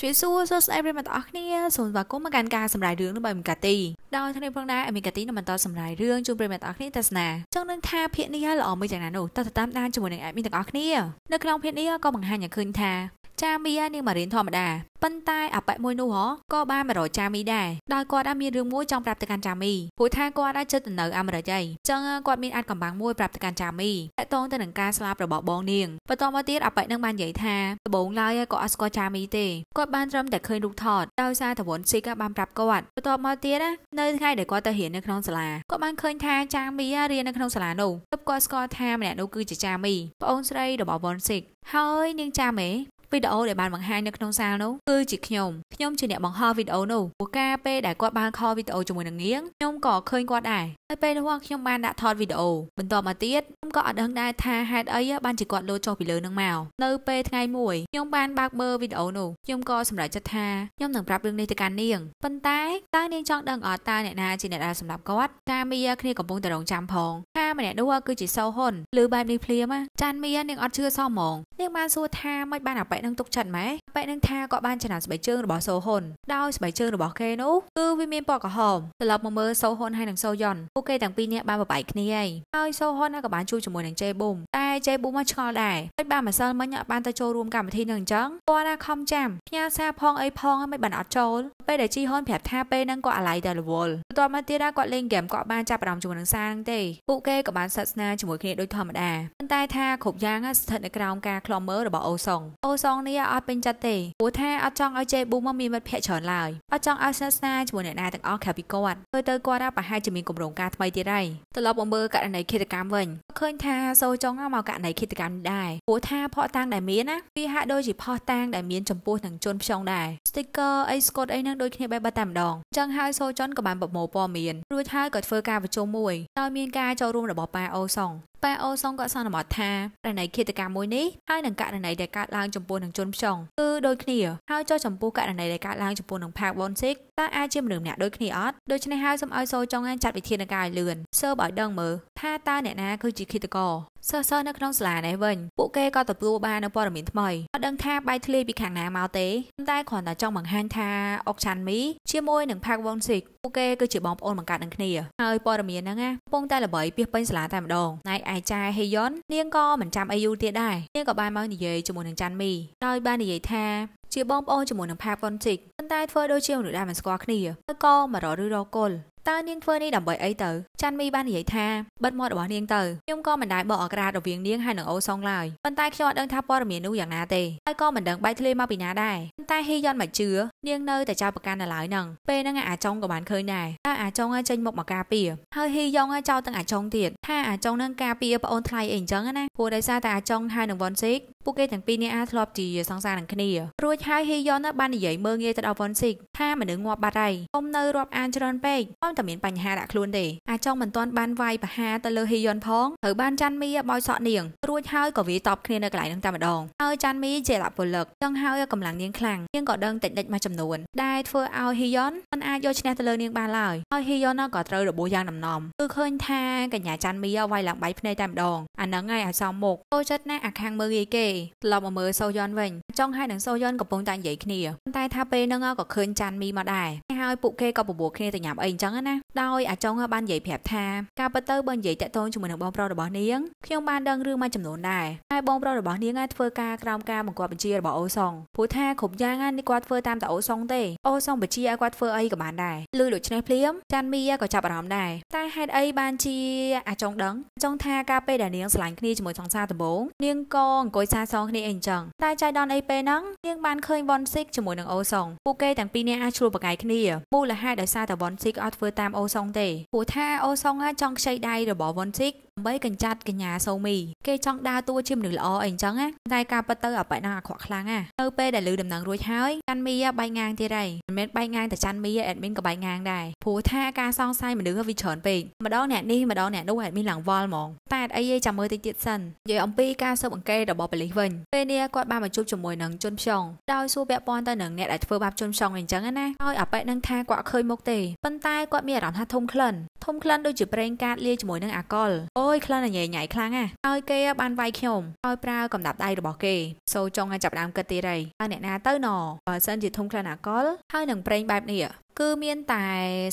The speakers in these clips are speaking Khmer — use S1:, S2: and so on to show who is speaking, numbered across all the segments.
S1: ជួយសួរសួស្តីប្រិយមិត្តអស់គ្នាសូមស្វាគមន៍មកកាន់ការសម្ដែងរឿងរបស់អេមីកាទីដោយថ្ងៃផងដែរអេមីកាទីនឹងបន្តសម្ដែងរឿងជូនប្រិយមិត្តអស់គ្នាទស្សនាចង់នឹងថាភាគនេះល្អមួយយ៉ាងណានោះតើតាមដានជាមួយនឹងអេមីទាំងអស់គ្នានៅក្នុងភាគនេះក៏បង្ហាញយ៉ាងឃើញថា ចាមីនាងមករៀនធម្មតាប៉ុន្តែអប៉ិមួយនោះហ៎ក៏បានមករកចាមីដែរដោយគាត់អាចមានរឿងមួយចង់ប្រាប់ទៅកាន់ចាមីព្រោះថាគាត់អាចជិតទៅនៅអាមេរិកហើយចឹងគាត់មានអាចកំបាំងមួយប្រាប់ទៅកាន់ចាមីតកតងទៅនឹងការស្លាប់របស់បងនាងបន្តមកទៀតអប៉ិនឹងបាននិយាយថាដបងឡើយក៏អត់ស្គាល់ចាមីទេគាត់គាត់បានត្រឹមតែឃើញរូបថតដោយសារតវនស៊ីក៏បានប្រាប់គាត់បន្ទាប់មកទៀតណានៅថ្ងៃដែលគាត់ទៅរៀននៅក្នុងសាលាគាត់បានឃើញថាចាមីរៀននៅក្នុងសាលានោះទើបគាត់ស្គាល់ថាម្នាក់នោះគឺជាចាមីប្អូនស្រីរបស់វនស៊ីហើយនាងចាមេវីដេអូដែលបានបង្ហាញនៅក្នុងសាលនោះគឺជាខ្ញុំខ្ញុំជាអ្នកបង្ហោះវីដេអូនោះព្រោះការពេលដែលគាត់បានខលវីដេអូជាមួយនឹងនាងខ្ញុំក៏ឃើញគាត់ដែរហើយពេលនោះខ្ញុំបានដាក់ថតវីដេអូបន្ទាប់មកទៀតខ្ញុំក៏អត់ដឹងដែរថាហេតុអីបានជាគាត់លោចចុះពីលើនឹងមកនៅពេលថ្ងៃមួយខ្ញុំបានបើកមើលវីដេអូនោះខ្ញុំក៏សម្រេចចិត្តថាខ្ញុំនឹងប្រាប់រឿងនេះទៅកាន់នាងប៉ុន្តែតើនាងចង់ដឹងអត់តើអ្នកណាជាអ្នកដែលសម្រាប់គាត់តាមីយ៉ាគ្នាកំពុងតែរងចាំផងថាម្នាក់នោះគឺជាសូហ៊ុនឬបែបនេះភ្លាមចានមីយ៉ានាងអត់ជឿសោះហ្មងនាងបានសួរថាមិនបានអប៉ិនឹងទុកចិត្តម៉ែប៉ែនឹងថាក៏បានចំណាំស្បែកជើងរបស់សូហ៊ុនដោយស្បែកជើងរបស់គេនោះគឺវាមានពណ៌ក្រហមត្រឡប់មកមើលសូហ៊ុនហើយនឹងសូយ៉ុនពួកគេទាំងពីរនាក់បានបបែកគ្នាហើយហើយសូហ៊ុនក៏បានជួបជាមួយនឹងជេប៊ូមតែជេប៊ូមមកឆ្ងល់ដែរដូចបានម្សិលមិញអត់បានទៅចូលរួមកម្មវិធីនឹងអញ្ចឹងគាត់ណាខំចាំផ្ញើសារផងអីផងមិនបានអត់ចូលពេលដែលជីហ៊ុនប្រាប់ថាពេលហ្នឹងគាត់អាឡ័យតែរវល់បន្ទាប់មកទៀតគាត់លេងហ្គេមគាត់បានចាប់អារម្មណ៍ជាមួយនឹងសារហ្នឹងទេពួកគេក៏បានសាសនាជាមួយគ្នាដូចធម្មតាប៉ុន្តែថាគ្រប់យ៉ាងស្ថិតនៅក្រោមការឃ្លាំមើលរបស់អូសុងអូសសងនេះអត់ពេញចិត្តទេព្រោះថាអត់ចង់ឲ្យជេប៊ូមកមានមិត្តភ័ក្តិច្រើនឡើយអត់ចង់ឲ្យស្និទ្ធស្នាលជាមួយអ្នកណាទាំងអស់ក្រៅពីគាត់ទៅទៅគាត់ប្រហែលជាមានគម្រោងការថ្មីទៀតហើយត្រឡប់មកមើលករណីឃាតកម្មវិញឃើញថាសូចុងមកករណីឃាតកម្មដែរព្រោះថាផកតាំងដែលមានណាវាហាក់ដូចជាផកតាំងដែលមានចំពោះនឹងជនផ្សងដែរ sticker អី scot អីនឹងដូចគ្នាបែបតែម្ដងអញ្ចឹងហើយសូចុនក៏បានប្រមូលព័ត៌មានរួចហើយក៏ធ្វើការប្រជុំមួយដោយមានការចូលរួមរបស់ប៉ាអូសុងប៉ែអូសុងក៏សន្មតថាករណីឃាតកម្មមួយនេះហើយនឹងករណីដែលកើតឡើងចំពោះនឹងជនផ្ចង់គឺដូចគ្នាហើយចុះចំពោះករណីដែលកើតឡើងចំពោះនឹង Park Won Sik តើអាចជាមនុស្សម្នាក់ដូចគ្នាអត់ដូច្នេះហើយសូមឲ្យសូចុងអានចាត់វិធានការឲ្យលឿនសើបឲ្យដឹងមើលថាតើអ្នកណាគឺជាឃាតករសិស្សសិស្សនៅក្នុងសាលានេះវិញពួកគេក៏ទទួលបាននូវព័ត៌មានថ្មីអត់ដឹងថាបាយធ្លាយពីខាងណាមកទេប៉ុន្តែគ្រាន់តែចង់បង្ហាញថាអុកឆាន់មីជាមួយនឹង Park Won Sik ពួកគេគឺជាបងប្អូនបង្កើតនឹងគ្នាហើយព័ត៌មានហ្នឹងណាកំពុងតែល្បីពាសពេញសាលាតែម្ដងណៃឯចាហេយ៉ុននាងក៏មិនចាំអីយូរទៀតដែរនាងក៏បានមកនិយាយជាមួយនឹងចាន់មីដោយបាននិយាយថា ជាបងប្អូនជាមួយនឹងផាបកុនជីកប៉ុន្តែធ្វើដូចជាមនុស្សដែលមិនស្គាល់គ្នាហើយក៏មករកឬរកគល់តើនាងធ្វើនេះដើម្បីអីទៅចាន់មីបាននិយាយថាបិទមាត់របស់នាងទៅខ្ញុំក៏មិនដែលបកអក្រាតរវាងនាងហើយនឹងអូសុងឡើយប៉ុន្តែខ្ញុំអត់ដឹងថាព័ត៌មាននោះយ៉ាងណាទេហើយក៏មិនដឹងបែកធ្លាយមកពីណាដែរប៉ុន្តែហ៊ីយ៉ុនមកជឿនាងនៅតែចោលប្រកាន់នៅឡើយនឹងពេលហ្នឹងអាចុងក៏បានឃើញដែរតើអាចុងចេញមុខមកការពារហើយហ៊ីយ៉ុងចោលទាំងអាចុងទៀតថាអាចុងនឹងការពារប្អូនថ្លៃអីអញ្ចឹងណាព្រោះដោយសារតែអាចុងហើយនឹងវ៉ុនស៊ីកពួកគេទាំងពីរនេះអាចធ្លាប់ជាសង្សារនឹងគ្នារួចហើយហ៊ីយ៉ុនបាននិយាយមើងងាយទៅដល់វ៉ុនស៊ីកថាមនុស្សងាប់បាត់ហើយកុំនៅរាប់អានច្រើនពេកអមតែមានបញ្ហាដាក់ខ្លួនទេអាចងមិនទាន់បានវាយប្រហារទៅលើហ៊ីយ៉ុនផងត្រូវបានចាន់មីបោយសក់នាងរួចហើយក៏វាតបគ្នានៅកន្លែងនឹងតែម្ដងហើយចាន់មីជាលពលិកដឹងហើយកម្លាំងនាងខ្លាំងនាងក៏ដឹងតិចតិចមួយចំនួន ដែលធ្វើឲ្យហ៊ីយ៉ុនមិនអាចយកឈ្នះទៅលើនាងបានឡើយហើយហ៊ីយ៉ុនក៏ត្រូវរបួសយ៉ាងដំណំគឺឃើញថាកញ្ញាចាន់មីវាយឡើងបៃភ្នែកតែម្ដងអាហ្នឹងហើយឲ្យសមមុខចូលចិត្តណាស់អាខាងមើលងាយគេត្រឡប់មកមើលសូយ៉ុនវិញ ចង់ឲ្យនឹងសូយ៉ុនកំពុងតែនិយាយគ្នាតែថាពេលហ្នឹងក៏ឃើញចាន់មីមកដែរហើយពួកគេក៏បបួលគ្នាទៅញ៉ាំអីអញ្ចឹងណាណាដោយអាចុងបាននិយាយប្រាប់ថាការពិតទៅបើនិយាយតាក់ទងជាមួយនឹងបងប្រុសរបស់នាង ខ្ញុំបានដឹងរឿងមួយចំនួនដែរហើយបងប្រុសរបស់នាងធ្វើការក្រោមការបង្គាប់បញ្ជារបស់អូសុងព្រោះថាគ្រប់យ៉ាងនេះគាត់ធ្វើតាមតែអូសុងទេអូសុងបញ្ជាឲ្យគាត់ធ្វើអីក៏បានដែរលឺដូច្នេះភ្លាមចាន់មីក៏ចាប់អារម្មណ៍ដែរតែហេតុអីបានជាអាចុងដឹងចង់ថាការពេលដែលនាងស្រឡាញ់គ្នាជាមួយចង់សាដំបងនាងក៏អង្គុយសាសងគ្នាអីអញ្ចឹងតែចៃដនអីពេលហ្នឹងនាងបានឃើញបនស៊ីកជាមួយនឹងអូសុងពួកគេទាំងពីរនាក់អាចឆ្លុះបកាយគ្នាមូលហេតុដោយសារតែបនស៊ីកអត់ធ្វើតាមអូសុងទេព្រោះថាអូសុងអាចចង់ខ្ចីដៃរបស់បនស៊ីកដើម្បីកញ្ចាត់កញ្ញាសូមីគេចង់ដើរតួជាមនុស្សល្អអីអញ្ចឹងណាតែការពិតទៅអបែកណាអាក្រក់ខ្លាំងណានៅពេលដែលលឺដំណឹងរួចហើយច័ន្ទមីបែកងាងទៀតហើយមិនមែនបែកងាងតែច័ន្ទមីអេដមីនក៏បែកងាងដែរព្រោះថាការសង្ស័យមនុស្សវាច្រើនពេកម្ដងអ្នកនេះម្ដងអ្នកនោះអេដមីនឡើងវល់ហ្មងតែអីយេចាំមើលតិចទៀតសិននិយាយអំពីការស៊ើបអង្កេតរបស់ប៉ូលីសវិញពេលនេះគាត់បានមកជួបជាមួយនឹងជនផ្សងដោយសួរពាក់ព័ន្ធទៅនឹងអ្នកដែលធ្វើបាបជនផ្សងអញ្ចឹងណាហើយអបែកនឹងថាគាត់ឃើញមុខទេប៉ុន្តែគាត់មានអារម្មណ៍ថាធំក្លិនធំក្លិនដូចជាប្រេងកាតលាយជាមួយនឹងអាកុលអូអូយក្លិនញ៉ៃញ៉ៃខ្លាំងណាស់ឲ្យគេ បានវាយខ្ញុំឲ្យប្រើកំដាប់ដៃរបស់គេ សូចុងឲ្យចាប់ដើមគិតទៀតហើយតើអ្នកណាទៅណបើសិនជាធុំក្លិនអាកុលហើយនឹងប្រេងបែបនេះគឺមានតែ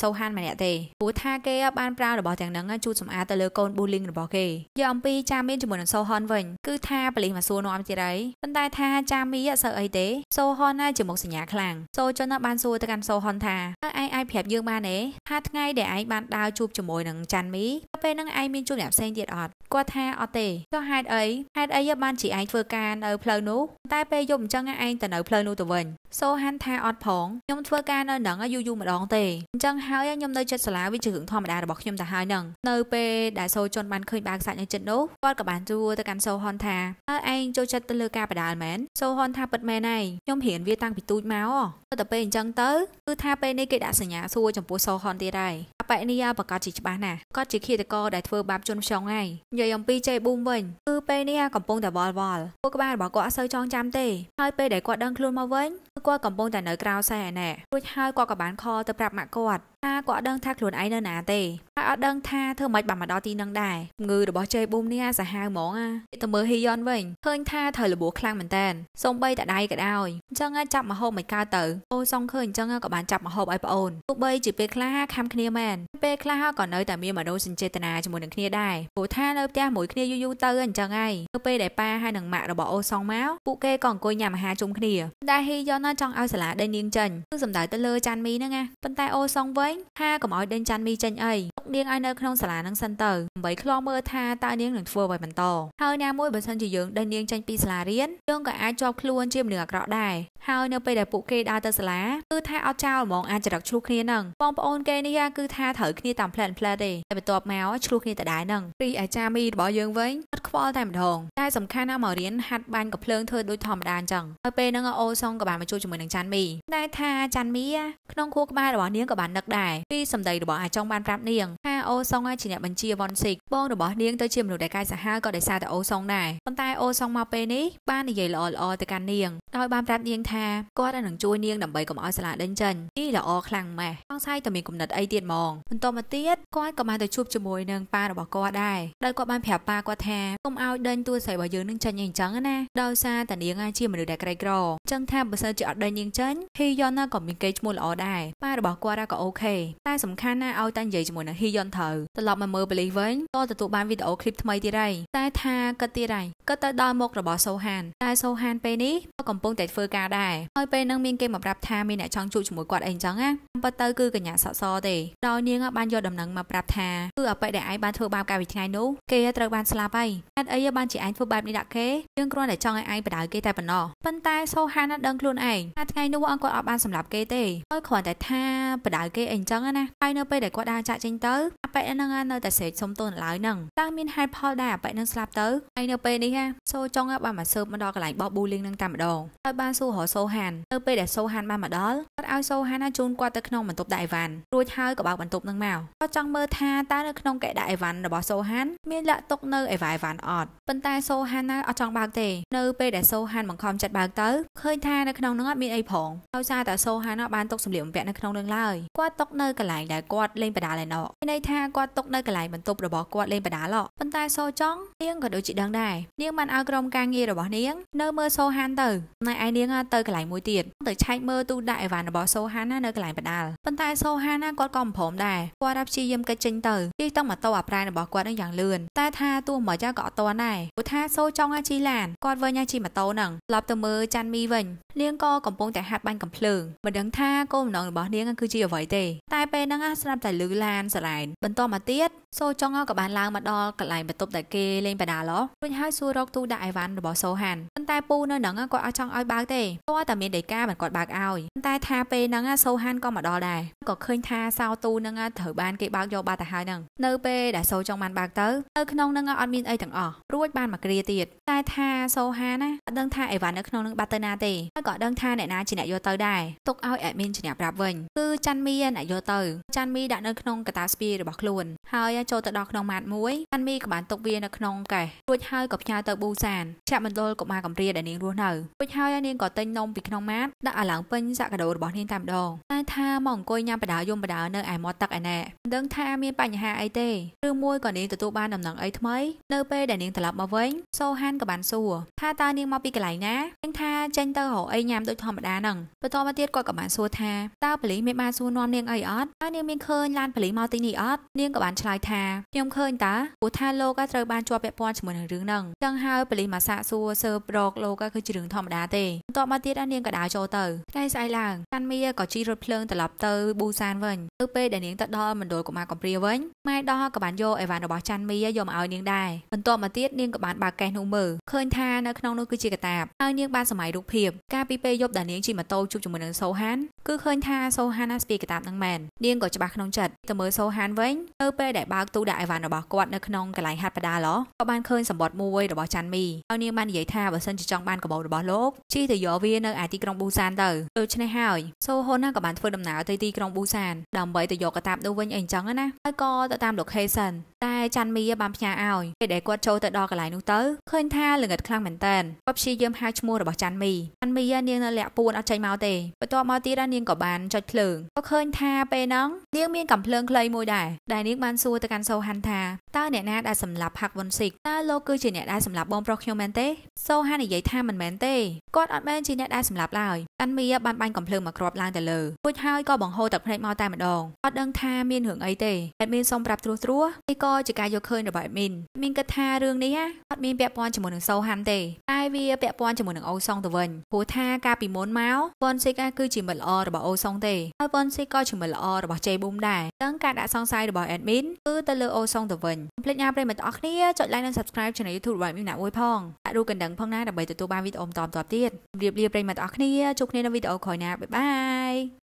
S1: សូហានម្នាក់ទេព្រោះថាគេបានប្រើរបស់ទាំងហ្នឹងជួយសម្អាតទៅលើកូន bullying របស់គេយកអំពីចាមីនជាមួយនឹងសូហនវិញគឺថាប៉លីសមកសួរនាំជារីប៉ុន្តែថាចាមីអត់សូវអីទេសូហនណាជាមុខសញ្ញាខ្លាំងសូចុនបានសួរទៅកាន់សូហនថាតើឯងអាចប្រាប់យើងបានទេថាថ្ងៃដែលឯងបានដើរជួបជាមួយនឹងចាន់មីពេលហ្នឹងឯងមានជួបអ្នកផ្សេងទៀតអត់គាត់ថាអត់ទេចុះហេតុអីហេតុអីបានជាឯងធ្វើការនៅផ្លូវនោះតែពេលយប់អញ្ចឹងឯងទៅនៅផ្លូវនោះទៅវិញសូហានថាអត់ផងខ្ញុំធ្វើការនៅហ្នឹងយូរយូរម្ដងទេអញ្ចឹងហើយខ្ញុំនៅចិត្តសាលាវាជារឿងធម្មតារបស់ខ្ញុំទៅហើយនឹងនៅពេលដែលសូជន់បានឃើញបាក់សាច់នៅចិត្តនោះគាត់ក៏បានជួទៅកាន់សូហុនថាតើឯងចូលចិត្តទៅលើការបដាលមែនសូហុនថាពិតមែនហើយខ្ញុំរៀនវាតាំងពីទូចមកទៅទៅពេលអញ្ចឹងទៅគឺថាពេលនេះគេដាក់សញ្ញាសួរចំពោះសូហុនទៀតហើយអបនីយាប្រកាសជាច្បាស់ណាស់គាត់ជាឃាតករដែលធ្វើបាបជនផ្សងហើយនិយាយអំពីចេប៊ូមវិញគឺពេលនេះកំពុងតែវល់វល់ពួកក្បាលរបស់គាត់អត់សូវចងចាំទេហើយពេលដែលគាត់ដឹងខ្លួនមកវិញគាត់កំពុងតែនៅក្រៅសែនណែរួចហើយគាត់ក៏បានខលទៅប្រាប់ម៉ាក់គាត់ថាក៏អត់ដឹងថាខ្លួនឯងនៅណាទេហើយអត់ដឹងថាធ្វើម៉េចបានមកដល់ទីនឹងដែរងឺរបស់ជេប៊ូមនេះអាសាហាវហ្មងអាទៅមើលហ៊ីយ៉ុនវិញឃើញថាត្រូវលបួខ្លាំងមែនតើសំបីតដៃក៏ដោយអញ្ចឹងចាប់មហូបមិនកើតទៅអូសងឃើញអញ្ចឹងក៏បានចាប់មហូបឲ្យប្អូនទោះបីជាពេលខ្លះខំគ្នាមែនពេលខ្លះក៏នៅតែមានមនោសញ្ចេតនាជាមួយនឹងគ្នាដែរព្រោះថានៅផ្ទះមួយគ្នាយូរយូរទៅអញ្ចឹងហើយនៅពេលដែលប៉ាហើយនឹងម៉ាក់របស់អូសងមកពួកគេក៏អង្គុយញ៉ាំអាហារជុំគ្នាតែហ៊ីយ៉ុនចង់ឲ្យសាលាដេញនាងចេញគឺសំដៅទៅលើចាន់មីហ្នឹងណាប៉ុន្តែអូសងវិញថាកុំឲ្យដេញច័ន្ទមីចេញអីទុកនាងឲ្យនៅក្នុងសាលានឹងសិនទៅដើម្បីខ្លងមើលថាតើនាងនឹងធ្វើអ្វីបន្តហើយណាមួយបើសិនជាយើងដេញនាងចេញពីសាលារៀនយើងក៏អាចជាប់ខ្លួនជាមនុស្សអាក្រក់ដែរហើយនៅពេលដែលពួកគេដើរទៅសាលាគឺថាអត់ចោលហ្មងអាចចរិតឆ្លោះគ្នានឹងបងប្អូនគេនេះគឺថាត្រូវគ្នាតាមផ្លែផ្លែទេតែបន្ទាប់មកឆ្លោះគ្នាដដែលនឹងរីអាចារ្យមីរបស់យើងវិញអត់ខ្វល់តែម្ដងតែសំខាន់ណាមករៀនហាត់បាញ់កំភ្លើងធ្វើដូចធម្មតាអញ្ចឹងហើយពេលហ្នឹងអូសុងក៏បានមកជួបជាមួយនឹងច័ន្ទមីតែថាច័ន្ទមីក្នុងខួរក្បាលរបស់នាងក៏បាននឹកដែរដែរពីសម្ដីរបស់អាចុងបានប្រាប់នាងថាអូសុងជាអ្នកបញ្ជាវ៉ុនស៊ីកបងរបស់នាងទៅជាមនុស្សដែលកាយសាហាវក៏ដោយសារតែអូសុងដែរប៉ុន្តែអូសុងមកពេលនេះបាននិយាយល្អល្អទៅកាន់នាងដោយបានប្រាប់នាងថាគាត់នឹងជួយនាងដើម្បីកុំឲ្យសាលាដេញចេញនេះល្អខ្លាំងម៉េះសង្ស័យតែមានគំនិតអីទៀតហ្មងបន្តមកទៀតគាត់ក៏បានទៅជួបជាមួយនឹងប៉ារបស់គាត់ដែរដោយគាត់បានប្រាប់ប៉ាគាត់ថាកុំឲ្យដេញទួលស្រីរបស់យើងនឹងចេញអីអញ្ចឹងណាដោយសារតានាងជាមនុស្សដែលក្រីក្រចឹងថាបើសិនជាអត់ដេញនាងចេញហ៊ីយ៉ុនណាក៏មានកេរឈ្មោះល្អដែរប៉ារបស់គាត់ក៏អូខេតែសំខាន់ណាឲ្យតែនិយាយជាមួយនឹងហ៊ីយ៉ុនត្រូវត្រឡប់មកមើលបលីវិញក៏ទទួលបានវីដេអូឃ្លីបថ្មីទៀតហើយតែថាគិតទៀតហើយគិតទៅដល់មុខរបស់សូហានតែសូហានពេលនេះក៏កំពុងតែធ្វើការដែរហើយពេលនឹងមានគេមកប្រាប់ថាមានអ្នកចង់ជួបជាមួយគាត់អីចឹងណាពិតទៅគឺកញ្ញាសក់សទេដោយនាងបានយកដំណឹងមកប្រាប់ថាគឺអបិដែលឯងបានធ្វើបាបកាលពីថ្ងៃនោះគេត្រូវបានស្លាប់ហើយហេតុអីបានជាឯងធ្វើបែបនេះដាក់គេយើងគ្រាន់តែចង់ឲ្យឯងបដៅគេតែប៉ុណ្ណោះប៉ុន្តែសូហាណាដឹងខ្លួនឯងថាថ្ងៃនោះអង្គគាត់អត់បានសម្លាប់គេទេគាត់គ្រាន់តែថាបដៅគេអីចឹងណាហើយនៅពេលដែលគាត់ដើរចាក់ចេញទៅអបិហ្នឹងនៅតែស្រែកសុំទោសឡើយហ្នឹងតើមានហេតុផលដែរអបិនឹងស្លាប់ទៅហើយនៅពេលនេះណាសូចង់បានមកស៊ើបមកដល់កន្លែងបោះប៊ូលីងហ្នឹងតែម្ដងហើយបានសួររកសូហាននៅពេលដែលសូហានបានមកដល់គាត់ឲ្យសូហានជូនគាត់ទៅក្នុងបន្ទប់ដាក់អីវ៉ាន់រួចហើយក៏បើកបន្ទប់នឹងមកគាត់ចង់មើលថាតើនៅក្នុងកែដាក់អីវ៉ាន់របស់សូហានមានលាក់ទុកនៅអីវ៉ាអីវ៉ាន់អត់ប៉ុន្តែសូហានណាអត់ចង់បើកទេនៅពេលដែលសូហានបង្ខំចិត្តបើកទៅឃើញថានៅក្នុងនឹងអត់មានអីផងដោយសារតែសូហានបានទុកសម្លៀកបំពាក់នៅក្នុងនឹងឡើយគាត់ទុកនៅកន្លែងដែលគាត់លេងបដាឡែណោមានន័យថាគាត់ទុកនៅកន្លែងបន្ទប់របស់គាត់លេងបដាឡោប៉ុន្តែសូចង់នាងក៏ដូចជាដឹងដែរនាងបានឲ្យក្រុមការងាររបស់នាងនៅមើលសូហានទៅណែឯនាងទៅកន្លែងមួយទៀតទៅឆែកមើលទូដាក់អីវ៉ាន់របស់សូហានណានៅកន្លែងបដាដាលប៉ុន្តែសូហាណាគាត់ក៏មិនព្រមដែរគាត់រ៉ាប់ព្យាយាមកិច្ចចេញទៅជិះទៅម៉ូតូអាប្រែរបស់គាត់នឹងយ៉ាងលឿនតែថាទោះមិនចាក៏អត់ទាន់ដែរព្រោះថាសូចង់ឲ្យជីឡានគាត់វិញឲ្យជីម៉ូតូហ្នឹងឡប់ទៅមើលចាន់មីវិញនាងក៏កំពុងតែហាត់បាញ់កំភ្លើងមិនដឹងថាកូនម្ដងរបស់នាងគឺជាអ្វីទេតែពេលហ្នឹងស្រាប់តែលឺឡានស្រែនបន្តមកទៀតសូចង់ក៏បានឡើងមកដល់កន្លែងបន្ទប់ដែលគេលេងបដាឡោះរួចហើយសួររកទូដាក់អីវ៉ាន់របស់សូហានប៉ុន្តែពូនៅនឹងគាត់អត់ចង់ឲ្យបើកទេគាត់តែមានដីកាមិនគាត់បើកឲ្យប៉ុន្តែថាពេលហ្នឹងសូហានក៏មកដល់ដែរក៏ឃើញថាសោទូហ្នឹងត្រូវបានគេបើកយកបាត់ទៅហើយហ្នឹងនៅពេលដែលសូចង់បានបើកទៅនៅក្នុងហ្នឹងអត់មានអីទាំងអស់រួចបានមកគ្រាទៀតតែថាសូហានណាអត់ដឹងថាអីវ៉ាន់នៅក្នុងហ្នឹងបាត់ទៅណាទេហើយក៏ដឹងថាអ្នកណាជាអ្នកយកទៅដែរទុកឲ្យអេមីនជាអ្នកប្រាប់វិញគឺចាន់មីអ្នកយកទៅចាន់មីដាក់នៅក្នុងកតាស្ពីរបស់ខ្លួនហើយចូលទៅដល់ក្នុងម៉ាត់មួយហាន់មីក៏បានទុកវានៅក្នុងកែរួចហើយក៏ផ្ញើទៅប៊ូសានឆាក់មណ្ឌលកុមារកំព្រាដែលនាងរស់នៅរួចហើយនាងក៏ទិញនំពីក្នុងម៉ាត់ដាក់ឲ្យឡើងពេញសាកដោរបស់នាងតែម្ដងតែថាមកអង្គុយញ៉ាំបដាយំបដានៅឯមាត់ទឹកឯណែមិនដឹងថាមានបញ្ហាអីទេឬមួយក៏នាងទទួលបានដំណឹងអីថ្មីនៅពេលដែលនាងត្រឡប់មកវិញសូហានក៏បានសួរថាតើនាងមកពីកន្លែងណានាងថាចេញទៅរកអីញ៉ាំដូចធម្មតាហ្នឹងបន្តមកទៀតគាត់ក៏បានសួរថាតើប៉ូលីសមានបានសួរនាំនាងអីអត់ហើយនាងមានឃើញឡានប៉ូលីសមកទីនេះអត់នាងក៏បានឆ្លើយថាខ្ញុំឃើញតាព្រោះថាលោកត្រូវបានជាប់ពាក់ព័ន្ធជាមួយនឹងរឿងហ្នឹងចឹងហើយប៉ូលីសមកសាកសួរសើបរកលោកគឺជារឿងធម្មតាទេបន្ទាប់មកទៀតនាងក៏ដើរចូលទៅថ្ងៃស្អែកឡើងកាន់មីក៏ជិះរថភ្លើងត្រឡប់ទៅប៊ូសានវិញនៅពេលដែលនាងទៅដល់មណ្ឌលកុមារកំព្រាវិញម៉ែដោះក៏បានយកអីវ៉ាន់របស់ចាន់មីយកមកឲ្យនាងដែរបន្ទាប់មកទៀតនាងក៏បានបើកកេះនោះមើលឃើញថានៅក្នុងនោះគឺជាកតាបហើយនាងបានសម័យរូបភាពកាលពីពេលយប់ដែលនាងជិះម៉ូតូជួបជាមួយនឹងសូហានគឺឃើញថាសូហានណាស្ពីកតាបនឹងមែននាងក៏ច្បាស់ក្នុងចិត្តទៅមើលសូហានវិញនៅពេលដែលបើបើកទូដាក់អីវ៉ាន់របស់គាត់នៅក្នុងកន្លែងហាត់បដាឡក៏បានឃើញសម្បត្តិមួយរបស់ចាន់មីហើយនាងបាននិយាយថាបើសិនជាចង់បានកាបូបរបស់លោកជិះទៅយកវានៅឯទីក្រុងប៊ូសានទៅដូច្នេះហើយសូហ៊ុនក៏បានធ្វើដំណើរទៅទីក្រុងប៊ូសានដើម្បីទៅយកកតាបនោះវិញអីចឹងណាហើយក៏ទៅតាមលោកខេសិនតែច័ន្ទមីបានផ្ញើឲ្យពេលដែលគាត់ចូលទៅដល់កន្លែងនោះទៅឃើញថាល្ងិតខ្លាំងមែនតើគាត់ព្យាយាមហៅឈ្មោះរបស់ច័ន្ទមីច័ន្ទមីនាងនៅលាក់ពួនអត់ចេញមកទេបន្ទាប់មកទៀតនាងក៏បានចុចភ្លើងក៏ឃើញថាពេលហ្នឹងនាងមានកំភ្លើងខ្លីមួយដែរដែលនាងបានសួរទៅកាន់សូហាន់ថាតើអ្នកណាដែលសម្លាប់ហាក់វុនស៊ីកតើលោកគឺជាអ្នកដែលសម្លាប់បងប្រុសខ្ញុំមែនទេសូហានិយាយថាមិនមែនទេគាត់អត់មែនជាអ្នកដែលសម្លាប់ឡើយច័ន្ទមីបានបាញ់កំភ្លើងមកគ្របឡើងទៅលើរួចហើយក៏បង្ហូរទឹកភ្នែកមកតែម្ដងអត់ដឹងថាមានរឿងអីទេតែមានសុំប្រាប់ត្រួសត្រាសពីកក៏ជាការយកឃើញរបស់អេមីនមីនគិតថារឿងនេះណាអត់មានពាក់ព័ន្ធជាមួយនឹងសូហាន់ទេតែវាពាក់ព័ន្ធជាមួយនឹងអូសុងទៅវិញព្រោះថាកាលពីមុនមកប៉ុនស៊ីកាគឺជាមិត្តល្អរបស់អូសុងទេហើយប៉ុនស៊ីក៏ជាមិត្តល្អរបស់ជេប៊ូមដែរទាំងការដាក់សង្ស័យរបស់អេមីនគឺទៅលើអូសុងទៅវិញកុំភ្លេចញ៉ាំប្រិមិត្តទាំងអស់គ្នាចុច like និង subscribe channel YouTube របស់មីនណាមួយផងដាក់រូបកណ្ដឹងផងណាដើម្បីទទួលបានវីដេអូបន្តៗទៀតជម្រាបលាប្រិមិត្តទាំងអស់គ្នាជួបគ្នានៅវីដេអូក្រោយណាបាយបាយ